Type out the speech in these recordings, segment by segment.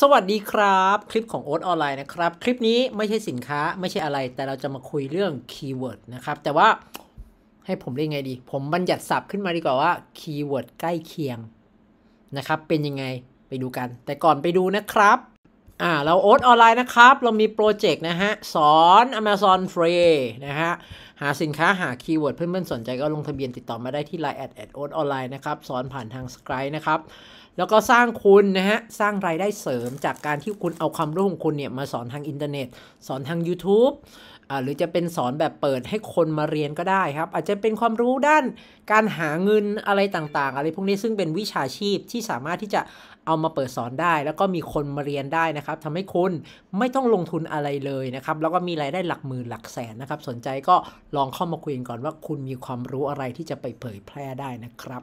สวัสดีครับ คลิปของโอ๊ตออนไลน์นะครับ คลิปนี้ไม่ใช่สินค้าไม่ใช่อะไร แต่เราจะมาคุยเรื่องคีย์เวิร์ดนะครับ แต่ว่าให้ผมเรียกไงดี ผมบัญญัติศัพท์ขึ้นมาดีกว่าว่าคีย์เวิร์ดใกล้เคียง นะครับ เป็นยังไง ไปดูกัน แต่ก่อนไปดูนะครับ อ่าเราโอ๊ตออนไลน์นะครับ เรามีโปรเจกต์นะฮะ สอน Amazon Free นะฮะ หาสินค้าหาคีย์เวิร์ดเพื่อนๆสนใจก็ลงทะเบียนติดต่อมาได้ที่ Line แอดโอ๊ตออนไลน์นะครับสอนผ่านทาง s กาย e นะครับแล้วก็สร้างคุณนะฮะสร้างรายได้เสริมจากการที่คุณเอาความรู้ของคุณเนี่ยมาสอนทางอินเทอร์เน็ต สอนทาง YouTube อ่าหรือจะเป็นสอนแบบเปิดให้คนมาเรียนก็ได้ครับ อาจจะเป็นความรู้ด้านการหาเงินอะไรต่าง ๆ อะไรพวกนี้ซึ่งเป็นวิชาชีพที่สามารถที่จะเอามาเปิดสอนได้ แล้วก็มีคนมาเรียนได้นะครับทำให้คุณไม่ต้องลงทุนอะไรเลยนะครับ แล้วก็มีรายได้หลักหมื่นหลักแสนนะครับสนใจก็ลองเข้ามาคุยกันก่อนว่า คุณมีความรู้อะไรที่จะไปเผยแพร่ได้นะครับ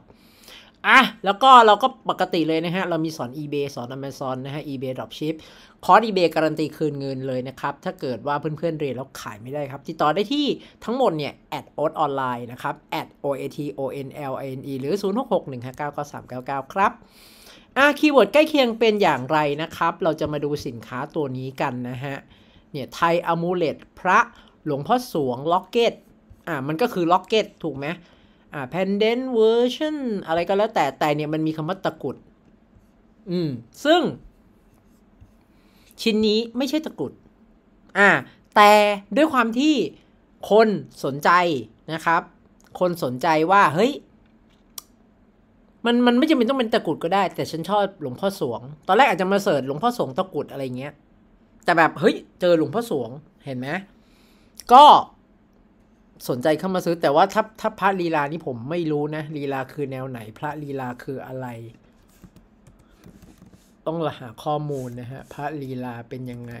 อ่ะ แล้วก็เราก็ปกติเลยนะฮะ เรามีสอน eBay สอน Amazon นะฮะ eBay Dropship คอร์ส eBay การันตีคืนเงินเลยนะครับ ถ้าเกิดว่าเพื่อนๆเรียนแล้วขายไม่ได้ครับติดต่อได้ที่ทั้งหมดเนี่ย at o t online นะครับ at o a t o n l i n e หรือ 0661599399 ครับ อ่ะ คีย์เวิร์ดใกล้เคียงเป็นอย่างไรนะครับ เราจะมาดูสินค้าตัวนี้กันนะฮะ เนี่ยไทยอมูเลตพระหลวงพ่อสวงล็อกเก็ตอ่ะมันก็คือล็อกเก็ตถูกไหม่า pendant version อะไรก็แล้วแต่ แต่เนี่ยมันมีคำว่าตะกุด อืม ซึ่ง ชิ้นนี้ไม่ใช่ตะกุด อ่า แต่ด้วยความที่คนสนใจนะครับ คนสนใจว่าเฮ้ย มันมันไม่จำเป็นต้องเป็นตะกุดก็ได้แต่ฉันชอบหลวงพ่อสวง ตอนแรกอาจจะมาเสิร์ชหลวงพ่อสวงตะกุดอะไรเงี้ย แต่แบบเฮ้ยเจอหลวงพ่อสวง เห็นไหมก็สนใจเข้ามาซื้อแต่ว่าถ้าถ้าพระลีลานี่ผมไม่รู้นะลีลาคือแนวไหนพระลีลาคืออะไร ต้องหาข้อมูลนะฮะพระลีลาเป็นยังไง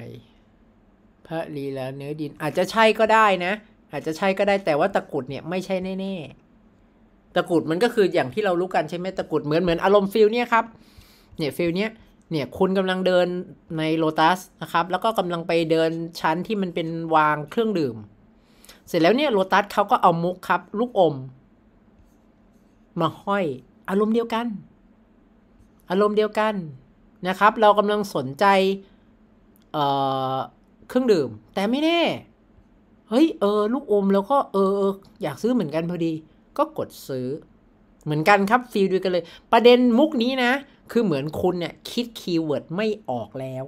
พระลีลาเนื้อดิน อาจจะใช่ก็ได้นะ อาจจะใช่ก็ได้แต่ว่าตะกุดเนี่ยไม่ใช่แน่ๆตะกุดมันก็คืออย่างที่เรารู้กันใช่ไหมตะกุดเหมือนเหมือนอารมณ์ฟิลเนี่ยครับเนี่ยฟิลเนี้ยเนี่ยคุณกำลังเดินในโลตัสนะครับ แล้วก็กำลังไปเดินชั้นที่มันเป็นวางเครื่องดื่มเสร็จแล้วเนี่ยโลตัสเขาก็เอามุกครับลูกอม มาห้อยอารมณ์เดียวกัน อารมณ์เดียวกันนะครับเรากำลังสนใจเเครื่องดื่ม แต่ไม่แน่เฮ้ย เออ ลูกอมแล้วก็เออเออยากซื้อเหมือนกันพอดีก็กดซื้อ เหมือนกันครับฟีลด้วยกันเลยประเด็นมุกนี้นะ คือเหมือนคุณเนี่ยคิดคีย์เวิร์ดไม่ออกแล้ว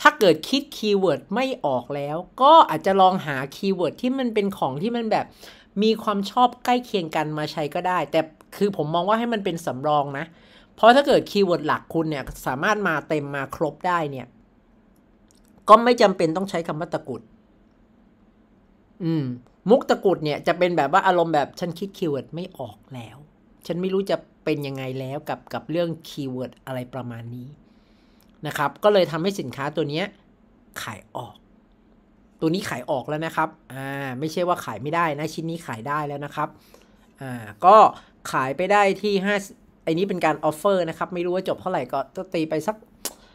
ถ้าเกิดคิดคีย์เวิร์ดไม่ออกแล้ว ก็อาจจะลองหาคีย์เวิร์ดที่มันเป็นของที่มันแบบ มีความชอบใกล้เคียงกันมาใช้ก็ได้ แต่คือผมมองว่าให้มันเป็นสำรองนะ เพราะถ้าเกิดคีย์เวิร์ดหลักคุณเนี่ย สามารถมาเต็มมาครบได้เนี่ย ก็ไม่จำเป็นต้องใช้คำว่าตะกุดอืมมุกตะกุดเนี่ยจะเป็นแบบว่าอารมณ์แบบฉันคิดคีย์เวิร์ดไม่ออกแล้วฉันไม่รู้จะเป็นยังไงแล้วกับกับเรื่องคีย์เวิร์ดอะไรประมาณนี้นะครับ ก็เลยทำให้สินค้าตัวนี้ขายออก ตัวนี้ขายออกแล้วนะครับ อ่า ไม่ใช่ว่าขายไม่ได้นะ ชิ้นนี้ขายได้แล้วนะครับ อ่า ก็ขายไปได้ที่5ไอ้นี้เป็นการออฟเฟอร์นะครับ ไม่รู้ว่าจบเท่าไหร่ก็ตีไปสัก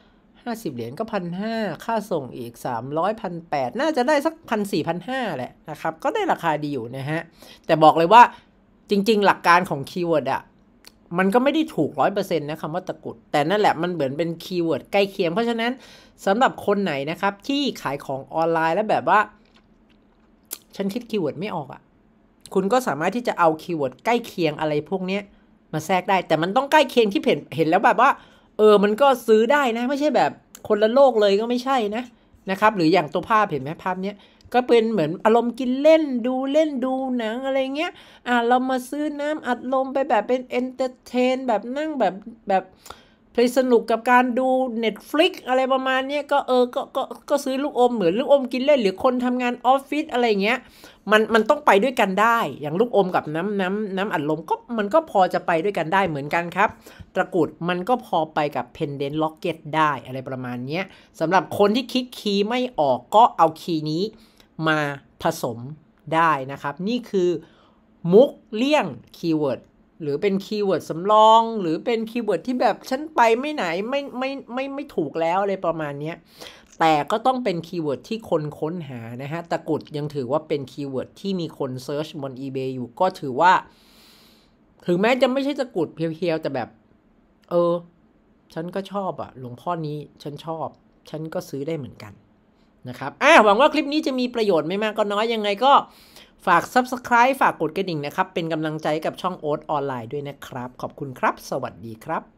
50 เหรียญก็พันห้าค่าส่งอีก300พันแปดน่าจะได้สักพันสี่พันห้าแหละนะครับ ก็ได้ราคาดีอยู่นะฮะ แต่บอกเลยว่าจริง ๆ หลักการของคีย์เวิร์ดอะมันก็ไม่ได้ถูกร้อยเปอร์เซ็นต์นะคำว่าตะกุด แต่นั่นแหละมันเหมือนเป็นคีย์เวิร์ดใกล้เคียงเพราะฉะนั้นสำหรับคนไหนนะครับที่ขายของออนไลน์แล้วแบบว่า ฉันคิดคีย์เวิร์ดไม่ออกอะ่ะคุณก็สามารถที่จะเอาคีย์เวิร์ดใกล้เคียงอะไรพวกเนี้ย มาแทรกได้แต่มันต้องใกล้เคียงที่เห็นเห็นแล้วแบบว่าเออมันก็ซื้อได้นะ ไม่ใช่แบบคนละโลกเลยก็ไม่ใช่นะนะครับ หรืออย่างตัวภาพเห็นไหมภาพเนี้ยก็เป็นเหมือนอารมณ์กินเล่นดูเล่นดูหนังอะไรเงี้ยอ่าเรามาซื้อน้ำอัดลมไปแบบเป็นเอนเตอร์เทนแบบนั่งแบบแบบไปสนุกกับการดู Netflix อะไรประมาณนี้ก็เออก็ก็ก็ซื้อลูกอม เหมือนลูกอมกินเล่นหรือคนทำงานออฟฟิศอะไรเงี้ยมันมันต้องไปด้วยกันได้ อย่างลูกอมกับน้ำน้ำ น้ำอัดลม ก็มันก็พอจะไปด้วยกันได้เหมือนกันครับตะกุดมันก็พอไปกับเพนเดนล็อกเก็ตได้อะไรประมาณนี้สำหรับคนที่คิดคีย์ไม่ออกก็เอาคีย์นี้มาผสมได้นะครับ นี่คือ มุกเลี่ยงคีย์เวิร์ดหรือเป็นคีย์เวิร์ดสำรองหรือเป็นคีย์เวิร์ดที่แบบฉันไปไม่ไหนไม่ไม่ไมไม่ไม่ถูกแล้วอะไรประมาณนี้ แต่ก็ต้องเป็นคีย์เวิร์ดที่คนค้นหานะฮะ ตะกุดยังถือว่าเป็นคีย์เวิร์ดที่มีคนเซิร์ชบน eBay อยู่ก็ถือว่าถึงแม้จะไม่ใช่ตะกุดเพียวๆ แต่แบบ เออฉันก็ชอบอะหลวงพ่อนี้ฉันชอบ ฉันก็ซื้อได้เหมือนกันนะครับอ่าหวังว่าคลิปนี้จะมีประโยชน์ไม่มากก็น้อยยังไงก็ ฝาก Subscribe ฝากกดกระดิ่งนะครับ เป็นกำลังใจกับช่องโอ๊ตออนไลน์ด้วยนะครับ ขอบคุณครับ สวัสดีครับ